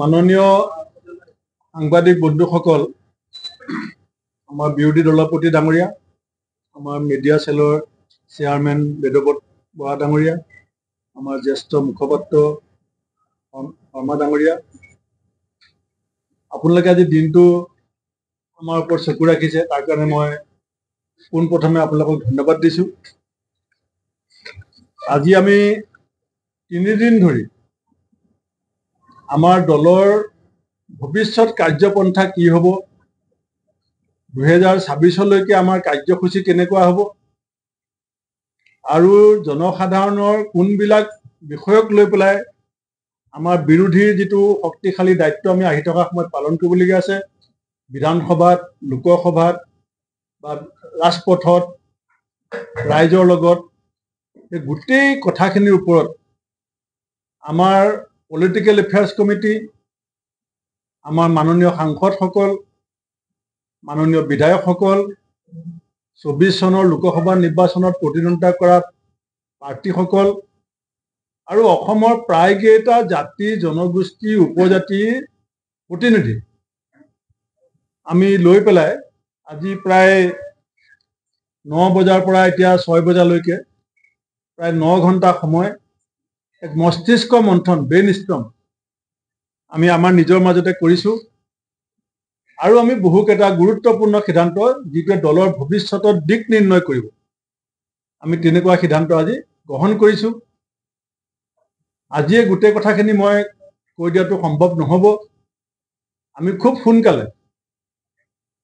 মাননীয় সাংবাদিক বন্ধুসকল আমাৰ বিৰোধী দলপতি ডাঙৰীয়া আমাৰ মিডিয়া চেলৰ চেয়াৰমেন বেদবত বৰা ডাঙৰীয়া আমাৰ জ্যেষ্ঠ মুখপাত্ৰ শৰ্মা ডাঙৰীয়া আপোনালোকে আজি দিনটো আমাৰ ওপৰত চকু ৰাখিছে তাৰ কাৰণে মই পোনপ্ৰথমে আপোনালোকক ধন্যবাদ দিছোঁ আজি আমি তিনিদিন ধৰি আমাৰ দলৰ ভৱিষ্যত কাৰ্যপন্থা কি হ'ব দুহেজাৰ ছাব্বিছলৈকে আমাৰ কাৰ্যসূচী কেনেকুৱা হ'ব আৰু জনসাধাৰণৰ কোনবিলাক বিষয়ক লৈ পেলাই আমাৰ বিৰোধীৰ যিটো শক্তিশালী দায়িত্ব আমি আহি থকা সময়ত পালন কৰিবলগীয়া আছে বিধানসভাত লোকসভাত বা ৰাজপথত ৰাইজৰ লগত সেই গোটেই কথাখিনিৰ ওপৰত আমাৰ পলিটিকেল এফেয়াৰ্চ কমিটি আমাৰ মাননীয় সাংসদসকল মাননীয় বিধায়কসকল চৌব্বিছ চনৰ লোকসভা নিৰ্বাচনত প্ৰতিদ্বন্দ্বিতা কৰা প্ৰাৰ্থীসকল আৰু অসমৰ প্ৰায়কেইটা জাতি জনগোষ্ঠী উপজাতি প্ৰতিনিধি আমি লৈ পেলাই আজি প্ৰায় ন বজাৰ পৰা এতিয়া ছয় বজালৈকে প্ৰায় ন ঘণ্টা সময় এক মস্তিষ্ক মন্থন ব্ৰেইন ষ্ট্ৰম আমি আমাৰ নিজৰ মাজতে কৰিছো আৰু আমি বহুকেইটা গুৰুত্বপূৰ্ণ সিদ্ধান্ত যিটোৱে দলৰ ভৱিষ্যতৰ দিক নিৰ্ণয় কৰিব আমি তেনেকুৱা সিদ্ধান্ত আজি গ্ৰহণ কৰিছোঁ আজিয়ে গোটেই কথাখিনি মই কৈ দিয়াটো সম্ভৱ নহ'ব আমি খুব সোনকালে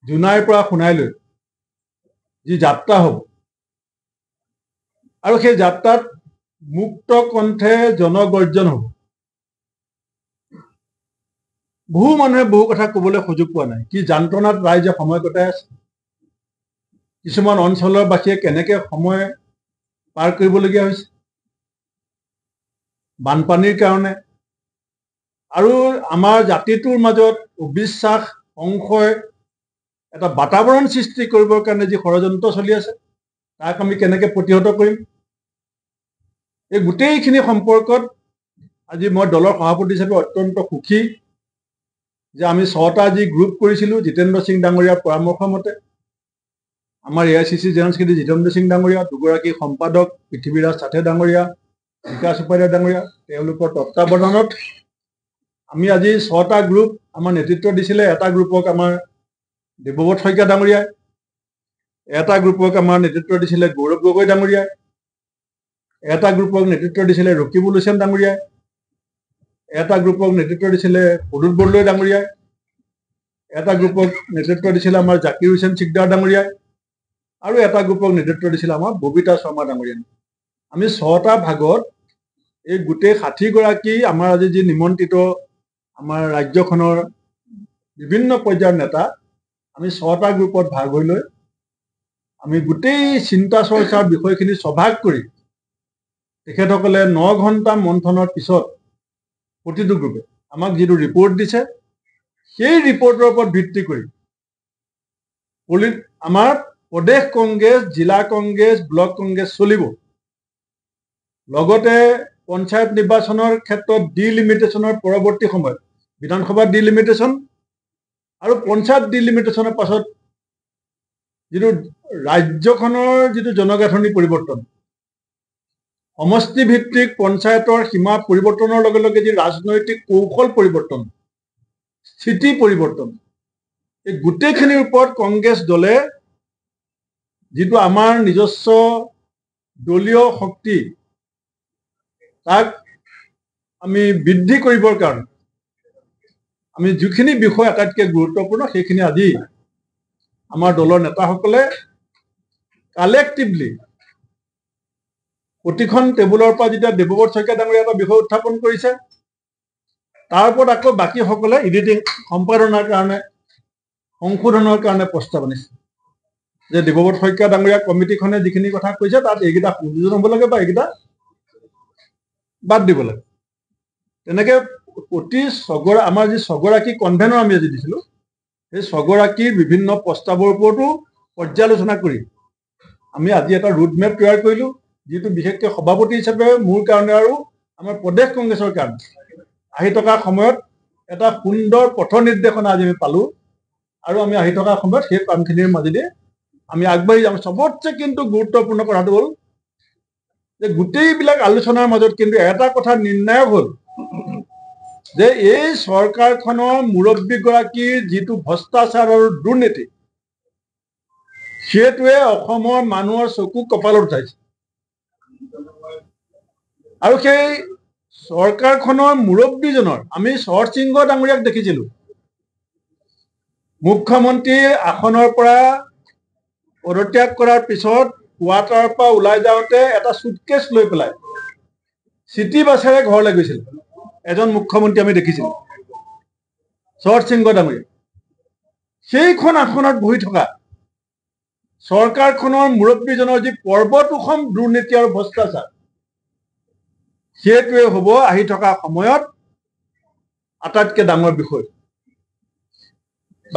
জোনাইৰ পৰা সোণাইলৈ যি যাত্ৰা হ'ব আৰু সেই যাত্ৰাত মুক্ত কণ্ঠে জনগৰ্জন হব বহু মানুহে বহু কথা কবলৈ সুযোগ পোৱা নাই কি যন্ত্ৰণাত ৰাইজে সময় কটাই আছে কিছুমান অঞ্চলৰ বাসীয়ে কেনেকে সময় পাৰ কৰিবলগীয়া হৈছে বানপানীৰ কাৰণে আৰু আমাৰ জাতিটোৰ মাজত অবিশ্বাস সংশয় এটা বাতাৱৰণ সৃষ্টি কৰিবৰ কাৰণে যি ষড়যন্ত্ৰ চলি আছে তাক আমি কেনেকে প্ৰতিহত কৰিম এই গোটেইখিনি সম্পৰ্কত আজি মই দলৰ সভাপতি হিচাপে অত্যন্ত সুখী যে আমি ছটা আজি গ্ৰুপ কৰিছিলোঁ জিতেন্দ্ৰ সিং ডাঙৰীয়াৰ পৰামৰ্শ মতে আমাৰ A I C C general secretary Jitendra Singh ডাঙৰীয়া দুগৰাকী সম্পাদক পৃথিৱীৰাজ চাথে ডাঙৰীয়া বিকাশ উপাধ্যায় ডাঙৰীয়া তেওঁলোকৰ তত্বাৱধানত আমি আজি ছটা গ্ৰুপ আমাৰ নেতৃত্ব দিছিলে এটা গ্ৰুপক আমাৰ দেৱব্ৰত শইকীয়া ডাঙৰীয়াই এটা গ্ৰুপক আমাৰ নেতৃত্ব দিছিলে গৌৰৱ গগৈ ডাঙৰীয়াই এটা গ্ৰুপক নেতৃত্ব দিছিলে ৰকিবুল হুছেইন ডাঙৰীয়াই এটা গ্ৰুপক নেতৃত্ব দিছিলে পদুত বৰদলৈ ডাঙৰীয়াই এটা গ্ৰুপক নেতৃত্ব দিছিলে আমাৰ জাকিৰ হুছেন চিকদাৰ ডাঙৰীয়াই আৰু এটা গ্ৰুপক নেতৃত্ব দিছিলে আমাৰ ববিতা শৰ্মা ডাঙৰীয়াই আমি ছটা ভাগত এই গোটেই ষাঠিগৰাকী আমাৰ আজি যি নিমন্ত্ৰিত আমাৰ ৰাজ্যখনৰ বিভিন্ন পৰ্যায়ৰ নেতা আমি ছটা গ্ৰুপত ভাগ হৈ লৈ আমি গোটেই চিন্তা চৰ্চাৰ বিষয়খিনি স্বভাগ কৰি তেখেতসকলে ন ঘণ্টা মন্থনৰ পিছত প্ৰতিটো গ্ৰুপে আমাক যিটো ৰিপৰ্ট দিছে সেই ৰিপৰ্টৰ ওপৰত ভিত্তি কৰি আমাৰ প্ৰদেশ কংগ্ৰেছ জিলা কংগ্ৰেছ ব্লক কংগ্ৰেছ চলিব লগতে পঞ্চায়ত নিৰ্বাচনৰ ক্ষেত্ৰত ডিলিমিটেশ্যনৰ পৰৱৰ্তী সময়ত বিধানসভাৰ ডিলিমিটেশ্যন আৰু পঞ্চায়ত ডিলিমিটেশ্যনৰ পাছত যিটো ৰাজ্যখনৰ যিটো জনগাঁথনি পৰিৱৰ্তন সমষ্টিভিত্তিক পঞ্চায়তৰ সীমা পৰিৱৰ্তনৰ লগে লগে যি ৰাজনৈতিক কৌশল পৰিৱৰ্তন স্থিতি পৰিৱৰ্তন এই গোটেইখিনিৰ ওপৰত কংগ্ৰেছ দলে যিটো আমাৰ নিজস্ব দলীয় শক্তি তাক আমি বৃদ্ধি কৰিবৰ কাৰণে আমি যিখিনি বিষয় আটাইতকৈ গুৰুত্বপূৰ্ণ সেইখিনি আজি আমাৰ দলৰ নেতাসকলে কালেক্টিভলি প্ৰতিখন টেবুলৰ পৰা যেতিয়া দেৱব্ৰত শইকীয়া ডাঙৰীয়া এটা বিষয় উত্থাপন কৰিছে তাৰ ওপৰত আকৌ বাকীসকলে এডিটিং সম্পাদনাৰ কাৰণে সংশোধনৰ কাৰণে প্ৰস্তাৱ আনিছে যে দেৱব্ৰত শইকীয়া ডাঙৰীয়া কমিটিখনে যিখিনি কথা কৈছে তাত এইকেইটা সংযোজন হ'ব লাগে বা এইকেইটা বাদ দিব লাগে তেনেকে প্ৰতি ছগৰা আমাৰ যি ছগৰাকী কনভেনৰ আমি আজি দিছিলোঁ সেই ছগৰাকীৰ বিভিন্ন প্ৰস্তাৱৰ ওপৰতো পৰ্যালোচনা কৰি আমি আজি এটা ৰোড মেপ তৈয়াৰ কৰিলোঁ যিটো বিশেষকে সভাপতি হিচাপে মোৰ কাৰণে আৰু আমাৰ প্ৰদেশ কংগ্ৰেছৰ কাৰণে আহি থকা সময়ত এটা সুন্দৰ পথ নিৰ্দেশনা আজি আমি পালো আৰু আমি আহি থকা সময়ত সেই কামখিনিৰ মাজেদি আমি আগবাঢ়ি যাম সবতছে কিন্তু গুৰুত্বপূৰ্ণ কথাটো হ'ল যে গোটেইবিলাক আলোচনাৰ মাজত কিন্তু এটা কথা নিৰ্ণায়ক হ'ল যে এই চৰকাৰখনৰ মুৰব্বীগৰাকীৰ যিটো ভ্ৰষ্টাচাৰ আৰু দুৰ্নীতি সেইটোৱে অসমৰ মানুহৰ চকু কপালত উঠাইছে আৰু সেই চৰকাৰখনৰ মুৰব্বীজনৰ আমি শৰৎ সিংহ ডাঙৰীয়াক দেখিছিলো মুখ্যমন্ত্ৰী আসনৰ পৰা পদত্যাগ কৰাৰ পিছত কোৱাটাৰৰ পৰা ওলাই যাওঁতে এটা চুটকেচ লৈ পেলাই চিটি বাছেৰে ঘৰলৈ গৈছিল এজন মুখ্যমন্ত্ৰী আমি দেখিছিলোঁ শৰসিংহ ডাঙৰীয়া সেইখন আসনত বহি থকা চৰকাৰখনৰ মুৰব্বীজনৰ যি পৰ্বতোষম দুৰ্নীতি আৰু ভ্ৰষ্টাচাৰ সেইটোৱে হ'ব আহি থকা সময়ত আটাইতকৈ ডাঙৰ বিষয়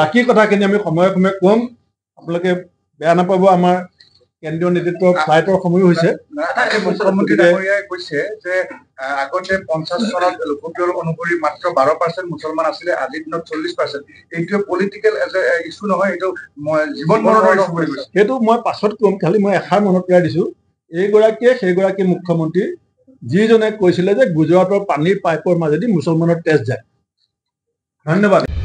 বাকী কথাখিনি আমি সময়ে সময়ে ক'ম আপোনালোকে বেয়া নাপাব আমাৰ কেন্দ্ৰীয় নেতৃত্ব ফ্লাইটৰ সময়ো হৈছে মুখ্যমন্ত্ৰী ডাঙৰীয়াই কৈছে যে আগতে পঞ্চাশ চনত লোকপ্ৰিয় অনুসৰি মাত্ৰ বাৰ পাৰ্চেণ্ট মুছলমান আছিলে আজিৰ দিনত চল্লিশ পাৰ্চেণ্ট এইটোৱে পলিটিকেল এজ এ নহয় এইটো মই জীৱন মৰণৰ সেইটো মই পাছত ক'ম খালি মই এষাৰ মনত পেলাই দিছো এইগৰাকীয়ে সেইগৰাকী মুখ্যমন্ত্ৰী যিজনে কৈছিলে যে গুজৰাটৰ পানীৰ পাইপৰ মাজেদি মুছলমানৰ তেজ যায় ধন্যবাদ